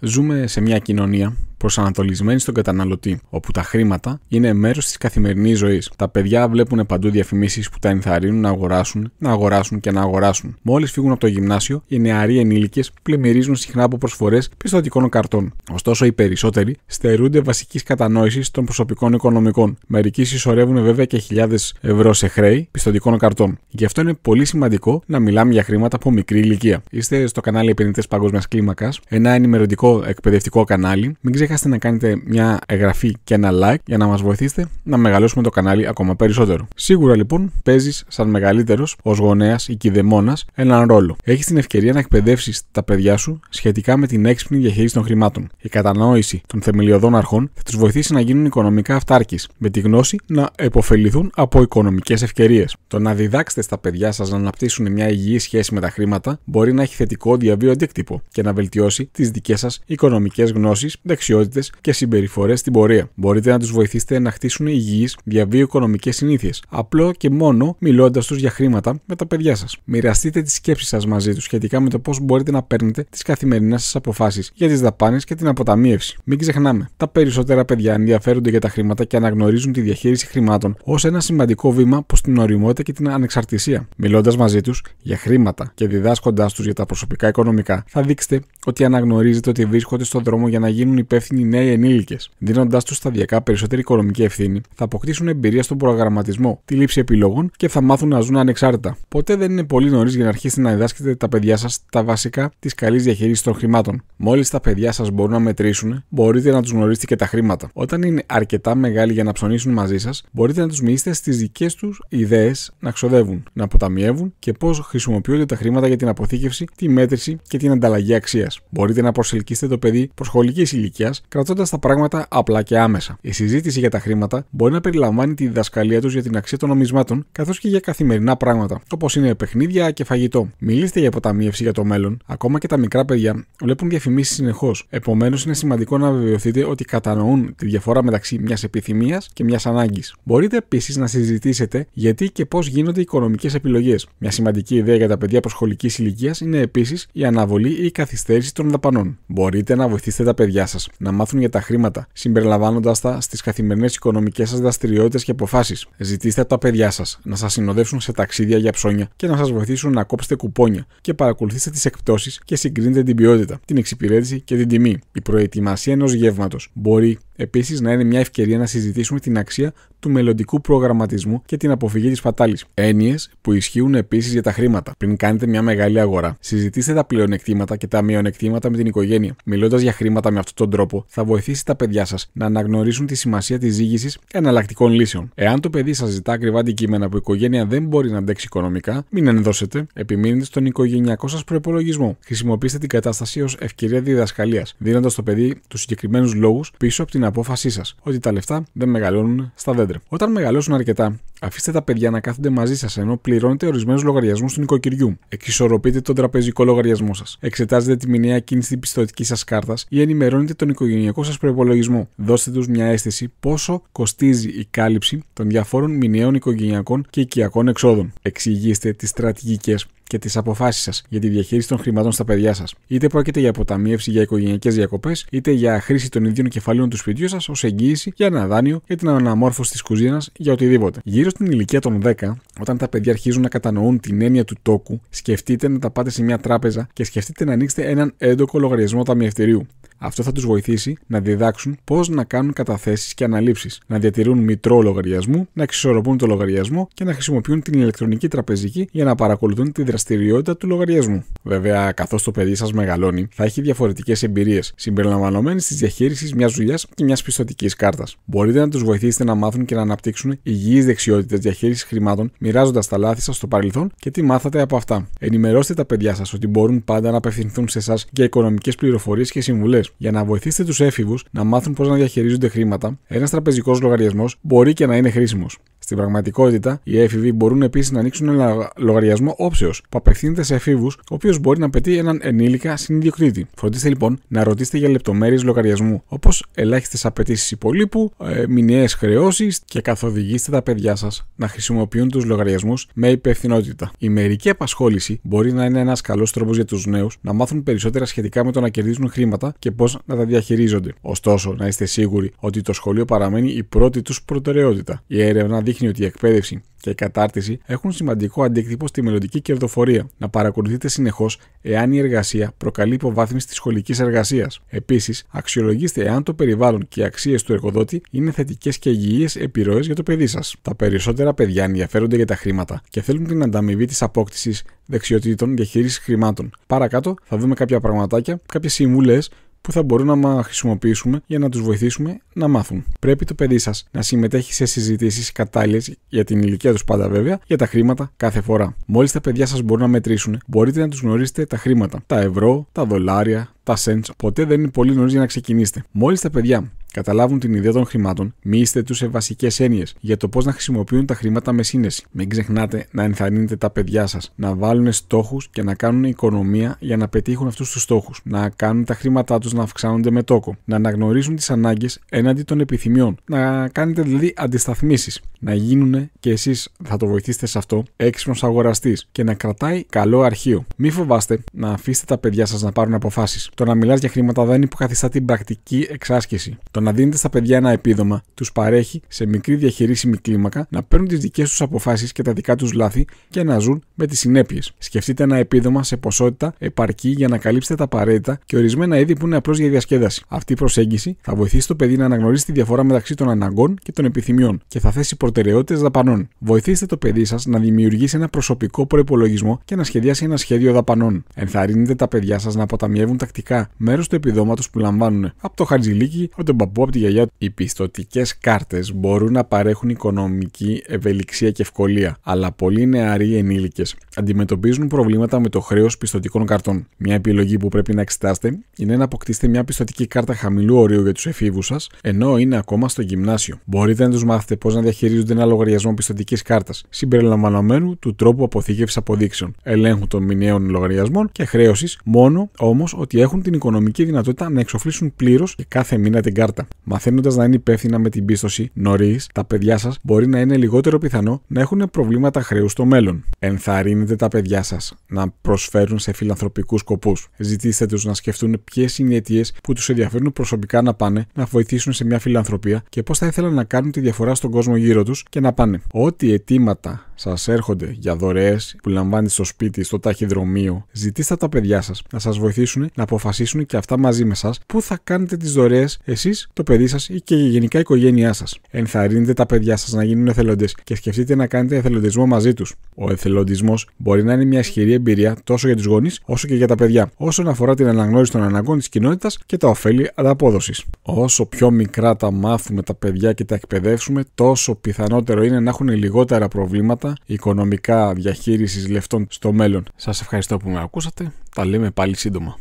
Ζούμε σε μια κοινωνία προσανατολισμένη στον καταναλωτή, όπου τα χρήματα είναι μέρος της καθημερινής ζωής. Τα παιδιά βλέπουν παντού διαφημίσεις που τα ενθαρρύνουν να αγοράσουν, να αγοράσουν και να αγοράσουν. Μόλις φύγουν από το γυμνάσιο, οι νεαροί ενήλικες πλημμυρίζουν συχνά από προσφορές πιστοτικών καρτών. Ωστόσο, οι περισσότεροι στερούνται βασικής κατανόησης των προσωπικών οικονομικών. Μερικοί συσσωρεύουν βέβαια και χιλιάδες ευρώ σε χρέη πιστοτικών καρτών. Γι' αυτό είναι πολύ σημαντικό να μιλάμε για χρήματα από μικρή ηλικία. Είστε στο κανάλι Επενδυτές Παγκόσμιας Κλίμακας, ένα ενημερωτικό εκπαιδευτικό κανάλι. Μην ξεχάσετε να κάνετε μια εγγραφή και ένα like για να μας βοηθήσετε να μεγαλώσουμε το κανάλι ακόμα περισσότερο. Σίγουρα λοιπόν παίζεις σαν μεγαλύτερος, ως γονέας ή κηδεμόνας, έναν ρόλο. Έχεις την ευκαιρία να εκπαιδεύσεις τα παιδιά σου σχετικά με την έξυπνη διαχείριση των χρημάτων. Η κατανόηση των θεμελιωδών αρχών θα τους βοηθήσει να γίνουν οικονομικά αυτάρκης, με τη γνώση να επωφεληθούν από οικονομικές ευκαιρίες. Το να διδάξετε στα παιδιά σας να αναπτύσσουν μια υγιή σχέση με τα χρήματα μπορεί να έχει θετικό διαβίω αντίκτυπο και να βελτιώσει τις δικές σας οικονομικές γνώσεις, δεξιότητες και συμπεριφορές στην πορεία. Μπορείτε να τους βοηθήσετε να χτίσουν υγιείς διαβίου οικονομικέ συνήθειες, απλό και μόνο μιλώντας τους για χρήματα με τα παιδιά σας. Μοιραστείτε τις σκέψεις σας μαζί τους σχετικά με το πώς μπορείτε να παίρνετε τις καθημερινές σας αποφάσεις για τις δαπάνες και την αποταμίευση. Μην ξεχνάμε, τα περισσότερα παιδιά ενδιαφέρονται για τα χρήματα και αναγνωρίζουν τη διαχείριση χρημάτων ως ένα σημαντικό βήμα προς την οριμότητα και την ανεξαρτησία. Μιλώντας μαζί τους για χρήματα και διδάσκοντάς τους για τα προσωπικά οικονομικά, θα δείξετε ότι αναγνωρίζετε ότι βρίσκονται στον δρόμο για να γίνουν υπεύθυνοι υπεύθυνοι νέοι ενήλικες, δίνοντάς τους σταδιακά περισσότερη οικονομική ευθύνη, θα αποκτήσουν εμπειρία στον προγραμματισμό, τη λήψη επιλογών και θα μάθουν να ζουν ανεξάρτητα. Ποτέ δεν είναι πολύ νωρίς για να αρχίσετε να διδάσκετε τα παιδιά σας τα βασικά της καλής διαχείρισης των χρημάτων. Μόλις τα παιδιά σας μπορούν να μετρήσουν, μπορείτε να τους γνωρίσετε και τα χρήματα. Όταν είναι αρκετά μεγάλοι για να ψωνίσουν μαζί σας, μπορείτε να τους μιλήσετε στις δικές τους ιδέες να ξοδεύουν, να αποταμιεύουν και πώς χρησιμοποιούνται τα χρήματα για την αποθήκευση, τη μέτρηση και την ανταλλαγή αξίας. Μπορείτε να προσελκύσετε το παιδί προσχολική ηλικία κρατώντας τα πράγματα απλά και άμεσα. Η συζήτηση για τα χρήματα μπορεί να περιλαμβάνει τη διδασκαλία τους για την αξία των νομισμάτων, καθώς και για καθημερινά πράγματα, όπως είναι παιχνίδια και φαγητό. Μιλήστε για αποταμίευση για το μέλλον. Ακόμα και τα μικρά παιδιά βλέπουν διαφημίσεις συνεχώς. Επομένως, είναι σημαντικό να βεβαιωθείτε ότι κατανοούν τη διαφορά μεταξύ μιας επιθυμίας και μιας ανάγκης. Μπορείτε επίσης να συζητήσετε γιατί και πώς γίνονται οι οικονομικές επιλογές. Μια σημαντική ιδέα για τα παιδιά προσχολική ηλικίας είναι επίσης η αναβολή ή η καθυστέρηση των δαπανών. Μπορείτε να βοηθήσετε τα παιδιά σας να μάθουν για τα χρήματα, συμπεριλαμβάνοντας τα στις καθημερινές οικονομικές σας δραστηριότητες και αποφάσεις. Ζητήστε από τα παιδιά σας να σας συνοδεύσουν σε ταξίδια για ψώνια και να σας βοηθήσουν να κόψετε κουπόνια και παρακολουθήστε τις εκπτώσεις και συγκρίνετε την ποιότητα, την εξυπηρέτηση και την τιμή. Η προετοιμασία ενός γεύματος μπορεί επίσης να είναι μια ευκαιρία να συζητήσουμε την αξία του μελλοντικού προγραμματισμού και την αποφυγή της πατάλη. Έννοιες που ισχύουν επίσης για τα χρήματα. Πριν κάνετε μια μεγάλη αγορά, συζητήστε τα πλεονεκτήματα και τα μειονεκτήματα με την οικογένεια. Μιλώντας για χρήματα με αυτόν τον τρόπο, θα βοηθήσει τα παιδιά σας να αναγνωρίσουν τη σημασία της ζήγηση εναλλακτικών λύσεων. Εάν το παιδί σας ζητά ακριβά αντικείμενα που η οικογένεια δεν μπορεί να αντέξει οικονομικά, μην ενδώσετε, επιμείνετε στον οικογενειακό σας προπολογισμό. Χρησιμοποιήστε την κατάσταση ως ευκαιρία διδασκαλίας, δίνοντας το παιδί τους συγκεκριμένους λόγους πίσω από την απόφασή σας, ότι τα λεφτά δεν μεγαλώνουν στα δέντρα. Όταν μεγαλώσουν αρκετά, αφήστε τα παιδιά να κάθονται μαζί σας ενώ πληρώνετε ορισμένους λογαριασμούς του νοικοκυριού. Εξισορροπείτε τον τραπεζικό λογαριασμό σας. Εξετάζετε τη μηνιαία κίνηση πιστοτικής σας κάρτας ή ενημερώνετε τον οικογενειακό σας προπολογισμό. Δώστε τους μια αίσθηση πόσο κοστίζει η κάλυψη των διαφόρων μηνιαίων οικογενειακών και οικιακών εξόδων. Εξηγήστε τις στρατηγικές και τις αποφάσεις σας για τη διαχείριση των χρημάτων στα παιδιά σας. Είτε πρόκειται για αποταμίευση για οικογενειακές διακοπές, είτε για χρήση των ίδιων κεφαλαίων του σπιτιού σας ως εγγύηση για ένα δάνειο, ή την αναμόρφωση της κουζίνας, για οτιδήποτε. Γύρω στην ηλικία των 10, όταν τα παιδιά αρχίζουν να κατανοούν την έννοια του τόκου, σκεφτείτε να τα πάτε σε μια τράπεζα και σκεφτείτε να ανοίξετε έναν έντοκο λογαριασμό ταμιευτηρίου. Αυτό θα τους βοηθήσει να διδάξουν πώς να κάνουν καταθέσεις και αναλήψεις, να διατηρούν μητρό λογαριασμού, να εξισορροπούν το λογαριασμό και να χρησιμοποιούν την ηλεκτρονική τραπεζική για να παρακολουθούν τη δραστηριότητα του λογαριασμού. Βέβαια, καθώς το παιδί σας μεγαλώνει, θα έχει διαφορετικές εμπειρίες, συμπεριλαμβανομένες της διαχείρισης μιας δουλειάς και μιας πιστοτικής κάρτας. Μπορείτε να τους βοηθήσετε να μάθουν και να αναπτύξουν υγιείς δεξιότητες διαχείρισης χρημάτων, μοιράζοντας τα λάθη σας στο παρελθόν και τι μάθατε από αυτά. Ενημερώστε τα παιδιά σας ότι μπορούν πάντα να απευθυνθούν σε εσά για οικονομικές πληροφορίες και συμβουλές. Για να βοηθήσετε τους έφηβους να μάθουν πώς να διαχειρίζονται χρήματα, ένας τραπεζικός λογαριασμός μπορεί και να είναι χρήσιμος. Στην πραγματικότητα, οι έφηβοι μπορούν επίσης να ανοίξουν ένα λογαριασμό όψεως που απευθύνεται σε εφήβου, ο οποίος μπορεί να απαιτεί έναν ενήλικα συνδιοκτήτη. Φροντίστε λοιπόν να ρωτήσετε για λεπτομέρειες λογαριασμού, όπως ελάχιστες απαιτήσεις υπολείπου, ε, μηνιαίες χρεώσεις και καθοδηγήστε τα παιδιά σας να χρησιμοποιούν τους λογαριασμούς με υπευθυνότητα. Η μερική απασχόληση μπορεί να είναι ένας καλός τρόπος για τους νέους να μάθουν περισσότερα σχετικά με το να κερδίζουν χρήματα και πώς να τα διαχειρίζονται. Ωστόσο, να είστε σίγουροι ότι το σχολείο παραμένει η πρώτη τους προτεραιότητα. Η έρευνα δείχνει δείχνει ότι η εκπαίδευση και η κατάρτιση έχουν σημαντικό αντίκτυπο στη μελλοντική κερδοφορία. Να παρακολουθείτε συνεχώς εάν η εργασία προκαλεί υποβάθμιση της σχολικής εργασίας. Επίσης, αξιολογήστε εάν το περιβάλλον και οι αξίες του εργοδότη είναι θετικές και υγιείς επιρροές για το παιδί σας. Τα περισσότερα παιδιά ενδιαφέρονται για τα χρήματα και θέλουν την ανταμοιβή της απόκτησης δεξιοτήτων διαχείρισης χρημάτων. Παρακάτω θα δούμε κάποια πραγματάκια, κάποιες συμβουλές που θα μπορούμε να χρησιμοποιήσουμε για να τους βοηθήσουμε να μάθουν. Πρέπει το παιδί σας να συμμετέχει σε συζητήσεις κατάλληλες για την ηλικία τους πάντα βέβαια για τα χρήματα κάθε φορά. Μόλις τα παιδιά σας μπορούν να μετρήσουν, μπορείτε να τους γνωρίσετε τα χρήματα. Τα ευρώ, τα δολάρια, τα cents. Ποτέ δεν είναι πολύ νωρίς για να ξεκινήσετε. Μόλις τα παιδιά καταλάβουν την ιδέα των χρημάτων, μοιήστε τους σε βασικές έννοιες για το πώς να χρησιμοποιούν τα χρήματα με σύνεση. Μην ξεχνάτε να ενθαρρύνετε τα παιδιά σας να βάλουν στόχους και να κάνουν οικονομία για να πετύχουν αυτούς τους στόχους, να κάνουν τα χρήματά τους να αυξάνονται με τόκο, να αναγνωρίζουν τις ανάγκες έναντι των επιθυμιών, να κάνετε δηλαδή αντισταθμίσεις, να γίνουν και εσείς θα το βοηθήσετε σε αυτό έξυπνος αγοραστής και να κρατάει καλό αρχείο. Μην φοβάστε να αφήσετε τα παιδιά σας να πάρουν αποφάσεις. Το να μιλάς για χρήματα δεν υποκαθιστά την πρακτική εξάσκηση. Το να δίνετε στα παιδιά ένα επίδομα, τους παρέχει σε μικρή διαχειρίσιμη κλίμακα να παίρνουν τις δικές τους αποφάσεις και τα δικά τους λάθη και να ζουν με τις συνέπειες. Σκεφτείτε ένα επίδομα σε ποσότητα επαρκή για να καλύψετε τα απαραίτητα και ορισμένα είδη που είναι απλώς για διασκέδαση. Αυτή η προσέγγιση θα βοηθήσει το παιδί να αναγνωρίσει τη διαφορά μεταξύ των αναγκών και των επιθυμιών και θα θέσει προτεραιότητες δαπανών. Βοηθήστε το παιδί σας να δημιουργήσει ένα προσωπικό προπολογισμό και να σχεδιάσει ένα σχέδιο δαπανών. Ενθαρρύνετε τα παιδιά σας να αποταμιεύουν τακτικά μέρος του επιδόματος που λαμβάνουν από το χαρτζιλίκι, από τον μπαμπά από τη γιαγιά, οι πιστοτικές κάρτες μπορούν να παρέχουν οικονομική ευελιξία και ευκολία, αλλά πολλοί νεαροί ενήλικες αντιμετωπίζουν προβλήματα με το χρέος πιστοτικών καρτών. Μια επιλογή που πρέπει να εξετάσετε είναι να αποκτήσετε μια πιστοτική κάρτα χαμηλού ωρίου για τους εφήβους σας, ενώ είναι ακόμα στο γυμνάσιο. Μπορείτε να τους μάθετε πώς να διαχειρίζονται ένα λογαριασμό πιστοτικής κάρτας, συμπεριλαμβανομένου του τρόπου αποθήκευσης αποδείξεων, ελέγχου των μηνιαίων λογαριασμών και χρέωσης, μόνο όμως ότι έχουν την οικονομική δυνατότητα να εξοφλήσουν πλήρως και κάθε μήνα την κάρτα. Μαθαίνοντας να είναι υπεύθυνα με την πίστοση νωρίς, τα παιδιά σας μπορεί να είναι λιγότερο πιθανό να έχουν προβλήματα χρέους στο μέλλον. Ενθαρρύνετε τα παιδιά σας να προσφέρουν σε φιλανθρωπικούς σκοπούς. Ζητήστε τους να σκεφτούν ποιες είναι οι αιτίες που τους ενδιαφέρουν προσωπικά να πάνε να βοηθήσουν σε μια φιλανθρωπία και πώς θα ήθελαν να κάνουν τη διαφορά στον κόσμο γύρω τους και να πάνε. Ό,τι αιτήματα σας έρχονται για δωρεές που λαμβάνετε στο σπίτι, στο ταχυδρομείο, ζητήστε τα παιδιά σας να σας βοηθήσουν να αποφασίσουν και αυτά μαζί με εσά πού θα κάνετε τις δωρεές εσείς, το παιδί σας ή και γενικά η οικογένειά σας. Ενθαρρύνετε τα παιδιά σας να γίνουν εθελοντές και σκεφτείτε να κάνετε εθελοντισμό μαζί τους. Ο εθελοντισμός μπορεί να είναι μια ισχυρή εμπειρία τόσο για τους γονείς όσο και για τα παιδιά, όσον αφορά την αναγνώριση των αναγκών της κοινότητας και τα ωφέλη ανταπόδοσης. Όσο πιο μικρά τα μάθουμε τα παιδιά και τα εκπαιδεύσουμε, τόσο πιθανότερο είναι να έχουν λιγότερα προβλήματα οικονομικά διαχείρισης λεφτών στο μέλλον. Σας ευχαριστώ που με ακούσατε. Τα λέμε πάλι σύντομα.